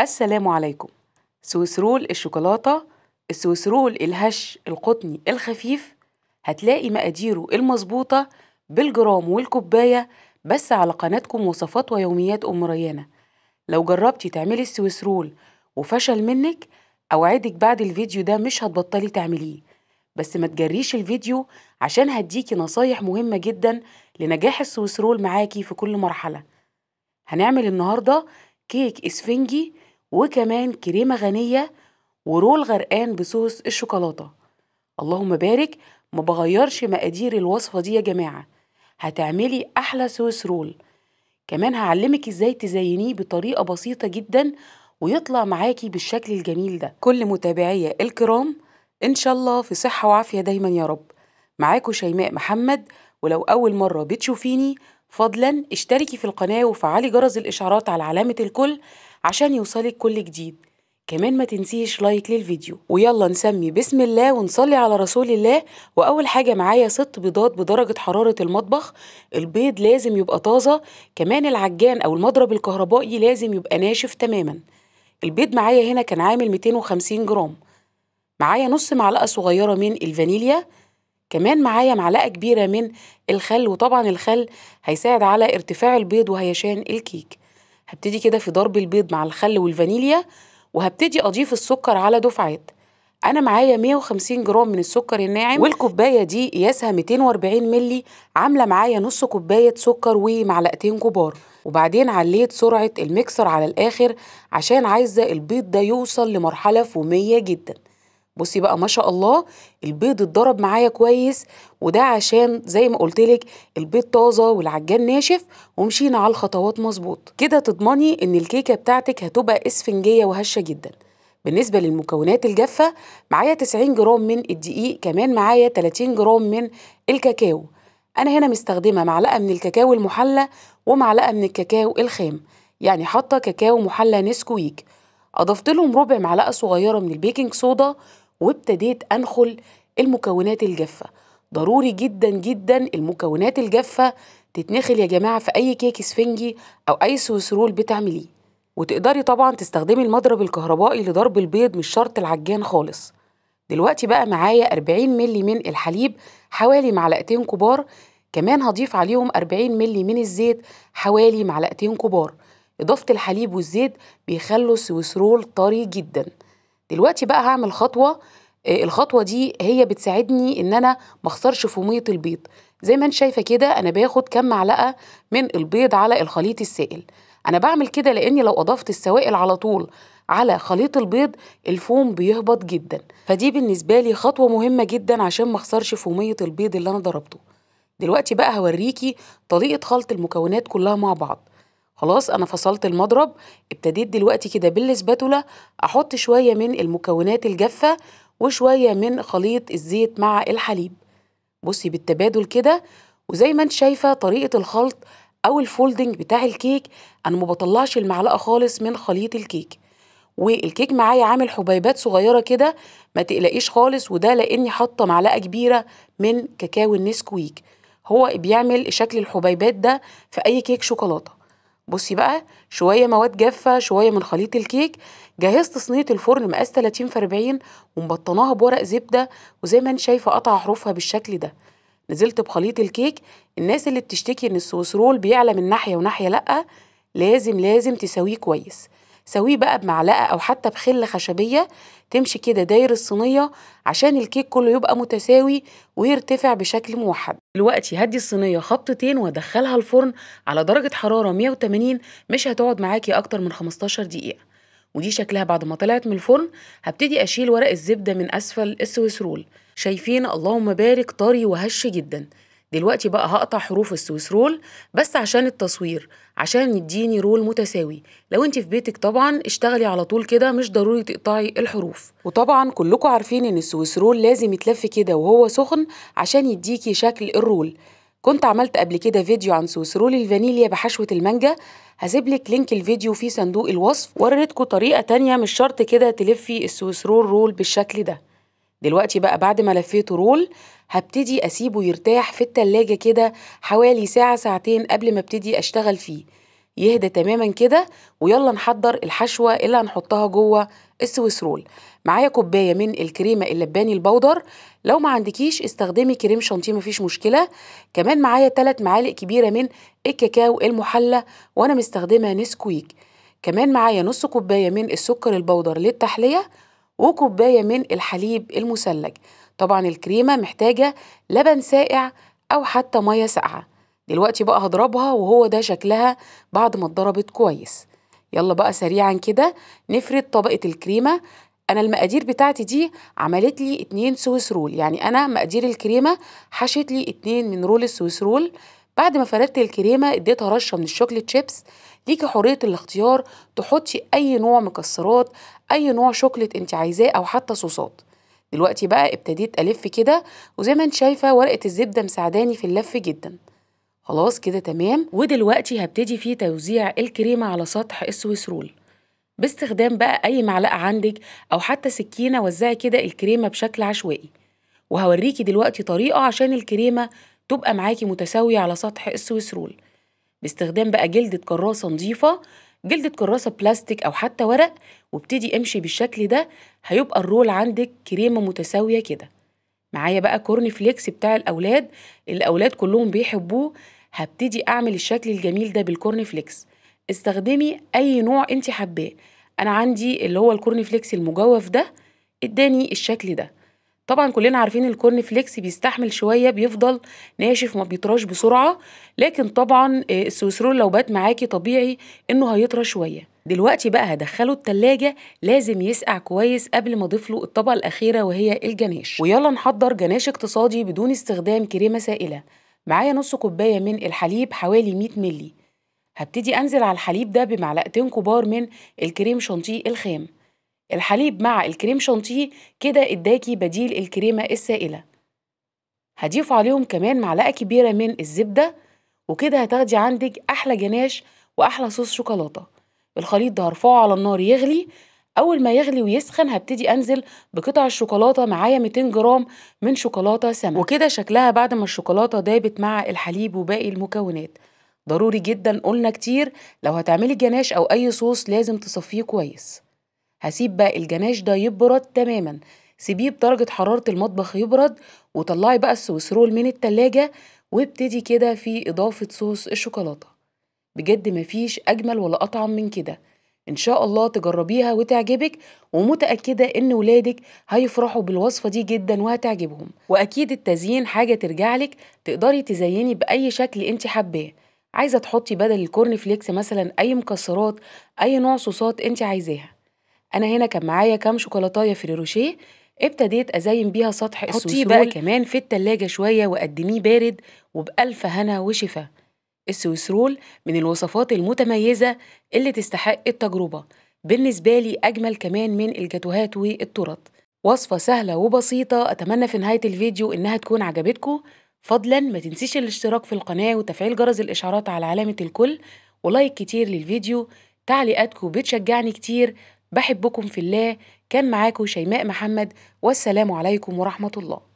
السلام عليكم سويسرول الشوكولاتة السويسرول الهش القطني الخفيف هتلاقي مقاديره المظبوطة بالجرام والكوباية بس على قناتكم وصفات ويوميات أم ريانة لو جربتي تعملي السويسرول وفشل منك أوعدك بعد الفيديو ده مش هتبطلي تعمليه بس ما تجريش الفيديو عشان هديكي نصايح مهمة جدا لنجاح السويسرول معاكي في كل مرحلة هنعمل النهاردة كيك اسفنجي وكمان كريمة غنية ورول غرقان بصوص الشوكولاتة اللهم بارك ما بغيرش مقادير الوصفة دي يا جماعة هتعملي أحلى سويس رول كمان هعلمك ازاي تزينيه بطريقة بسيطة جدا ويطلع معاكي بالشكل الجميل ده كل متابعية الكرام ان شاء الله في صحة وعافية دايما يا رب معاكم شيماء محمد ولو أول مرة بتشوفيني فضلا اشتركي في القناة وفعلي جرس الإشعارات على علامة الكل عشان يوصلك كل جديد كمان ما تنسيش لايك للفيديو ويلا نسمي بسم الله ونصلي على رسول الله واول حاجه معايا ست بيضات بدرجه حراره المطبخ البيض لازم يبقى طازه كمان العجان او المضرب الكهربائي لازم يبقى ناشف تماما البيض معايا هنا كان عامل 250 جرام معايا نص معلقه صغيره من الفانيليا كمان معايا معلقه كبيره من الخل وطبعا الخل هيساعد على ارتفاع البيض وهيشان الكيك هبتدي كده في ضرب البيض مع الخل والفانيليا وهبتدي اضيف السكر على دفعات انا معايا 150 جرام من السكر الناعم والكوبايه دي قياسها 240 مللي عامله معايا نص كوبايه سكر ومعلقتين كبار وبعدين عليت سرعه الميكسر على الاخر عشان عايزه البيض ده يوصل لمرحله فوميه جدا بصي بقى ما شاء الله البيض اتضرب معايا كويس وده عشان زي ما قلت لك البيض طازه والعجان ناشف ومشينا على الخطوات مظبوط كده تضمني ان الكيكه بتاعتك هتبقى اسفنجيه وهشه جدا بالنسبه للمكونات الجافه معايا 90 جرام من الدقيق كمان معايا 30 جرام من الكاكاو انا هنا مستخدمه معلقه من الكاكاو المحلى ومعلقه من الكاكاو الخام يعني حاطه كاكاو محلى نسكويك اضفت لهم ربع معلقه صغيره من البيكنج صودا وابتديت أنخل المكونات الجافة ضروري جدا جدا المكونات الجافة تتنخل يا جماعة في أي كيك اسفنجي أو أي سويسرول بتعمليه وتقدري طبعا تستخدمي المضرب الكهربائي لضرب البيض مش شرط العجان خالص دلوقتي بقى معايا 40 ملي من الحليب حوالي معلقتين كبار كمان هضيف عليهم 40 ملي من الزيت حوالي معلقتين كبار إضافة الحليب والزيت بيخلوا السويسرول طري جداً دلوقتي بقى هعمل خطوه آه، الخطوه دي هي بتساعدني ان انا ما اخسرش فوميه البيض زي ما انت شايفه كده انا باخد كام معلقه من البيض على الخليط السائل انا بعمل كده لاني لو اضفت السوائل على طول على خليط البيض الفوم بيهبط جدا فدي بالنسبه لي خطوه مهمه جدا عشان ما اخسرش فوميه البيض اللي انا ضربته دلوقتي بقى هوريكي طريقه خلط المكونات كلها مع بعض خلاص انا فصلت المضرب ابتديت دلوقتي كده بالسباتولا احط شويه من المكونات الجافه وشويه من خليط الزيت مع الحليب بصي بالتبادل كده وزي ما انت شايفه طريقه الخلط او الفولدنج بتاع الكيك انا ما بطلعش المعلقه خالص من خليط الكيك والكيك معايا عامل حبيبات صغيره كده ما تقلقيش خالص وده لاني حاطه معلقه كبيره من كاكاو النسكويك هو بيعمل شكل الحبيبات ده في اي كيك شوكولاته بصي بقى شوية مواد جافة شوية من خليط الكيك جهزت صينية الفرن مقاس 30 في 40 ومبطناها بورق زبدة وزي ما انت شايفة قطع حروفها بالشكل ده نزلت بخليط الكيك الناس اللي بتشتكي ان السوسرول بيعلى من ناحية وناحية لأ لازم لازم تساويه كويس سويه بقى بمعلقه او حتى بخله خشبيه تمشي كده داير الصينيه عشان الكيك كله يبقى متساوي ويرتفع بشكل موحد دلوقتي هدي الصينيه خبطتين وادخلها الفرن على درجه حراره 180 مش هتقعد معاكي اكتر من 15 دقيقه ودي شكلها بعد ما طلعت من الفرن هبتدي اشيل ورق الزبده من اسفل السويسرول شايفين اللهم بارك طري وهش جدا دلوقتي بقى هقطع حروف السويس رول بس عشان التصوير عشان يديني رول متساوي لو انت في بيتك طبعا اشتغلي على طول كده مش ضروري تقطعي الحروف وطبعا كلكم عارفين ان السويس رول لازم يتلف كده وهو سخن عشان يديكي شكل الرول كنت عملت قبل كده فيديو عن رول الفانيليا بحشوة المانجا هسيب لك لينك الفيديو في صندوق الوصف وردتكم طريقة تانية مش شرط كده تلفي رول رول بالشكل ده دلوقتي بقى بعد ما لفيته رول هبتدي اسيبه يرتاح في التلاجة كده حوالي ساعة ساعتين قبل ما ابتدي اشتغل فيه يهدى تماما كده ويلا نحضر الحشوة اللي هنحطها جوه السويس رول معايا كوباية من الكريمة اللباني البودر لو ما عندكيش استخدمي كريم شانتيه مفيش مشكلة كمان معايا 3 معالق كبيرة من الكاكاو المحلى وانا مستخدمة نسكويك كمان معايا نص كوباية من السكر البودر للتحلية وكوباية من الحليب المثلج طبعا الكريمة محتاجة لبن ساقع أو حتى مية ساقعة دلوقتي بقى هضربها وهو ده شكلها بعد ما اتضربت كويس يلا بقى سريعا كده نفرد طبقة الكريمة أنا المقادير بتاعتي دي عملت لي اتنين سويس رول يعني أنا مقادير الكريمة حشت لي اتنين من رول السويس رول بعد ما فردت الكريمه اديتها رشه من الشوكليت شيبس ليكي حريه الاختيار تحطي اي نوع مكسرات اي نوع شوكليت انت عايزاه او حتى صوصات دلوقتي بقى ابتديت الف كده وزي ما انت شايفه ورقه الزبده مساعداني في اللف جدا خلاص كده تمام ودلوقتي هبتدي فيه توزيع الكريمه على سطح السويس رول باستخدام بقى اي معلقه عندك او حتى سكينه وزعي كده الكريمه بشكل عشوائي وهوريكي دلوقتي طريقه عشان الكريمه تبقى معاكي متساوية على سطح السويس رول باستخدام بقى جلدة كراسة نظيفة جلدة كراسة بلاستيك أو حتى ورق وابتدي امشي بالشكل ده هيبقى الرول عندك كريمة متساوية كده معايا بقى كورن فليكس بتاع الأولاد الأولاد كلهم بيحبوه هبتدي أعمل الشكل الجميل ده بالكورن فليكس استخدمي أي نوع أنت حباه أنا عندي اللي هو الكورن فليكس المجوف ده اداني الشكل ده طبعا كلنا عارفين الكورن فليكس بيستحمل شويه بيفضل ناشف ما بيطراش بسرعه لكن طبعا آه، السويسرول لو بات معاكي طبيعي انه هيطرى شويه دلوقتي بقى هدخله التلاجة لازم يسقع كويس قبل ما اضيف له الطبقه الاخيره وهي الجناش ويلا نحضر جناش اقتصادي بدون استخدام كريمه سائله معايا نص كوبايه من الحليب حوالي 100 ملي هبتدي انزل على الحليب ده بمعلقتين كبار من الكريم شانتيه الخام الحليب مع الكريم شانتيه كده اداكي بديل الكريمة السائلة هضيف عليهم كمان معلقة كبيرة من الزبدة وكده هتاخدي عندك أحلى جناش وأحلى صوص شوكولاتة الخليط ده هرفعه على النار يغلي أول ما يغلي ويسخن هبتدي أنزل بقطع الشوكولاتة معايا 200 جرام من شوكولاتة سمك وكده شكلها بعد ما الشوكولاتة دابت مع الحليب وباقي المكونات ضروري جدا قلنا كتير لو هتعملي جناش أو أي صوص لازم تصفيه كويس هسيب بقى الجناش ده يبرد تماما سيبيه بدرجة حرارة المطبخ يبرد وطلعي بقى السويسرول من التلاجة وابتدي كده في إضافة صوص الشوكولاتة بجد مفيش أجمل ولا أطعم من كده إن شاء الله تجربيها وتعجبك ومتأكدة إن ولادك هيفرحوا بالوصفة دي جدا وهتعجبهم وأكيد التزيين حاجة ترجعلك تقدري تزيني بأي شكل أنت حباه عايزة تحطي بدل الكورن فليكس مثلا أي مكسرات أي نوع صوصات أنت عايزاها انا هنا كان معايا كام شوكولاتايه فريروشيه ابتديت ازين بيها سطح حطيه بقى كمان في التلاجة شويه وقدميه بارد وبألف هنا وشفا السويسرول من الوصفات المتميزه اللي تستحق التجربه بالنسبه لي اجمل كمان من الجاتوهات والتورت وصفه سهله وبسيطه اتمنى في نهايه الفيديو انها تكون عجبتكم فضلا ما تنسيش الاشتراك في القناه وتفعيل جرس الاشعارات على علامه الكل ولايك كتير للفيديو تعليقاتكم بتشجعني كتير بحبكم في الله كان معاكم شيماء محمد والسلام عليكم ورحمة الله